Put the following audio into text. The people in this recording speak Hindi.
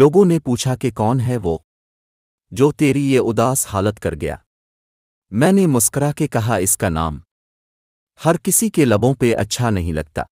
लोगों ने पूछा कि कौन है वो जो तेरी ये उदास हालत कर गया मैंने मुस्करा के कहा इसका नाम हर किसी के लबों पे अच्छा नहीं लगता